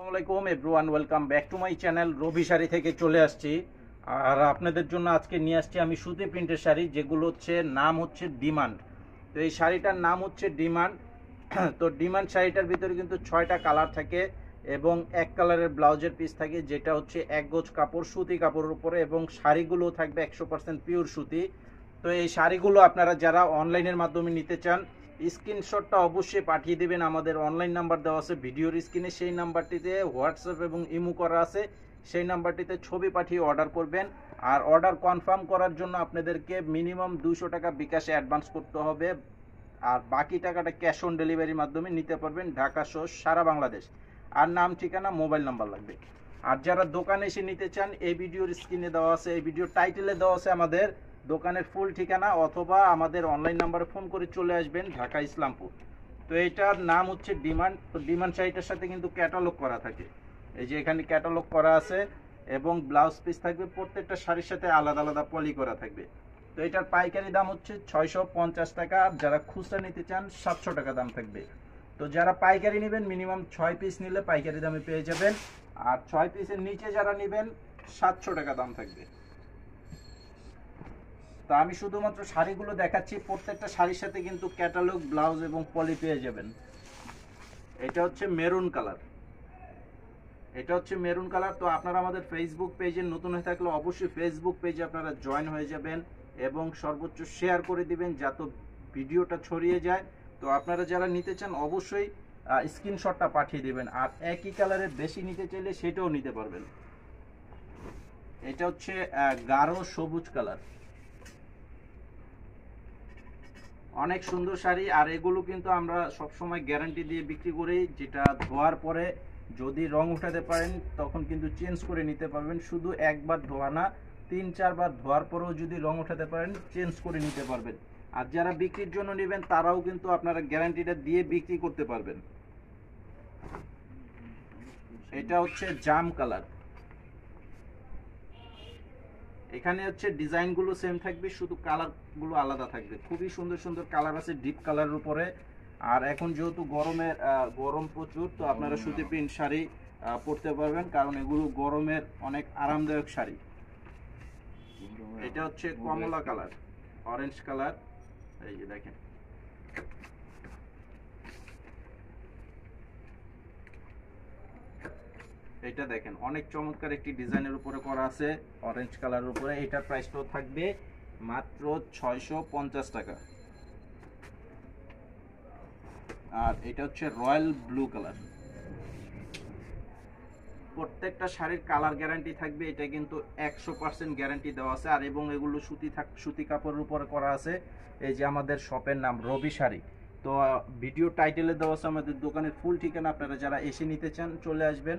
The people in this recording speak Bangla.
আসসালামাইকুম everyone welcome back to my channel রবি শাড়ি থেকে চলে আসছি আর আপনাদের জন্য আজকে নিয়ে আসছি আমি সুতি প্রিন্টের শাড়ি যেগুলো হচ্ছে নাম হচ্ছে ডিমান্ড তো এই শাড়িটার নাম হচ্ছে ডিমান্ড তো ডিমান্ড শাড়িটার ভিতরে কিন্তু ছয়টা কালার থাকে এবং এক কালারের ব্লাউজের পিস থাকে যেটা হচ্ছে এক গোজ কাপড় সুতি কাপড়ের উপরে এবং শাড়িগুলো থাকবে একশো পার্সেন্ট পিওর সুতি তো এই শাড়িগুলো আপনারা যারা অনলাইনের মাধ্যমে নিতে চান স্ক্রিনশটটা অবশ্যই পাঠিয়ে দেবেন আমাদের অনলাইন নাম্বার দেওয়া আছে ভিডিওর স্ক্রিনে সেই নাম্বারটিতে হোয়াটসঅ্যাপ এবং ইমো করা আছে সেই নাম্বারটিতে ছবি পাঠিয়ে অর্ডার করবেন আর অর্ডার কনফার্ম করার জন্য আপনাদেরকে মিনিমাম দুশো টাকা বিকাশে অ্যাডভান্স করতে হবে আর বাকি টাকাটা ক্যাশ অন ডেলিভারির মাধ্যমে নিতে পারবেন ঢাকা সহ সারা বাংলাদেশ আর নাম ঠিকানা মোবাইল নাম্বার লাগবে আর যারা দোকানে এসে নিতে চান এই ভিডিওর স্ক্রিনে দেওয়া আছে এই ভিডিও টাইটেলে দেওয়া আছে আমাদের দোকানের ফুল ঠিকানা অথবা আমাদের অনলাইন নাম্বারে ফোন করে চলে আসবেন ঢাকা ইসলামপুর তো এটার নাম হচ্ছে ডিমান্ড তো ডিমান্ড শাড়িটার সাথে কিন্তু ক্যাটালগ করা থাকে এই যে এখানে ক্যাটালগ করা আছে এবং ব্লাউজ পিস থাকবে প্রত্যেকটা শাড়ির সাথে আলাদা আলাদা পলি করা থাকবে তো এটার পাইকারি দাম হচ্ছে ছয়শো পঞ্চাশ টাকা আর যারা খুচরা নিতে চান সাতশো টাকা দাম থাকবে তো যারা পাইকারি নেবেন মিনিমাম ছয় পিস নিলে পাইকারি দামে পেয়ে যাবেন আর ছয় পিসের নিচে যারা নেবেন সাতশো টাকা দাম থাকবে তো আমি শুধুমাত্র শাড়িগুলো দেখাচ্ছি প্রত্যেকটা শাড়ির সাথে কিন্তু ক্যাটালগ ব্লাউজ এবং পলি পেয়ে যাবেন এটা হচ্ছে মেরুন কালার এটা হচ্ছে মেরুন কালার তো আপনারা আমাদের ফেসবুক পেজে নতুন হয়ে থাকলে অবশ্যই ফেসবুক পেজে আপনারা জয়েন হয়ে যাবেন এবং সর্বোচ্চ শেয়ার করে দিবেন যাতে ভিডিওটা ছড়িয়ে যায় তো আপনারা যারা নিতে চান অবশ্যই স্ক্রিনশটটা পাঠিয়ে দেবেন আর একই কালারের বেশি নিতে চাইলে সেটাও নিতে পারবেন এটা হচ্ছে গাঢ় সবুজ কালার অনেক সুন্দর শাড়ি আর এগুলো কিন্তু আমরা সব সময় গ্যারান্টি দিয়ে বিক্রি করি যেটা ধোয়ার পরে যদি রং উঠাতে পারেন তখন কিন্তু চেঞ্জ করে নিতে পারবেন শুধু একবার ধোয়া না তিন চারবার ধোয়ার পরেও যদি রং উঠাতে পারেন চেঞ্জ করে নিতে পারবেন আর যারা বিক্রির জন্য নেবেন তারাও কিন্তু আপনারা গ্যারান্টিটা দিয়ে বিক্রি করতে পারবেন এটা হচ্ছে জাম কালার এখানে হচ্ছে ডিজাইনগুলো সেম থাকবে শুধু কালারগুলো আলাদা থাকবে খুবই সুন্দর সুন্দর কালার আছে ডিপ কালারের উপরে আর এখন যেহেতু গরমের গরম প্রচুর তো আপনারা সুতি প্রিন্ট শাড়ি পরতে পারবেন কারণ এগুলো গরমের অনেক আরামদায়ক শাড়ি এটা হচ্ছে কমলা কালার অরেঞ্জ কালার এই যে দেখেন এটা দেখেন অনেক চমৎকার একটি ডিজাইনের উপরে করা আছে অরেঞ্জ কালারের উপরে এটার প্রাইসটাও থাকবে মাত্র ছয়শো টাকা আর এটা হচ্ছে রয়্যাল ব্লু কালার প্রত্যেকটা শাড়ির কালার গ্যারান্টি থাকবে এটা কিন্তু একশো পার্সেন্ট গ্যারান্টি দেওয়া আছে আর এবং এগুলো সুতি থাক সুতি কাপড়ের উপরে করা আছে এই যে আমাদের শপের নাম রবি শাড়ি তো ভিডিও টাইটেলে দেওয়া আছে আমাদের দোকানের ফুল ঠিকানা আপনারা যারা এসে নিতে চান চলে আসবেন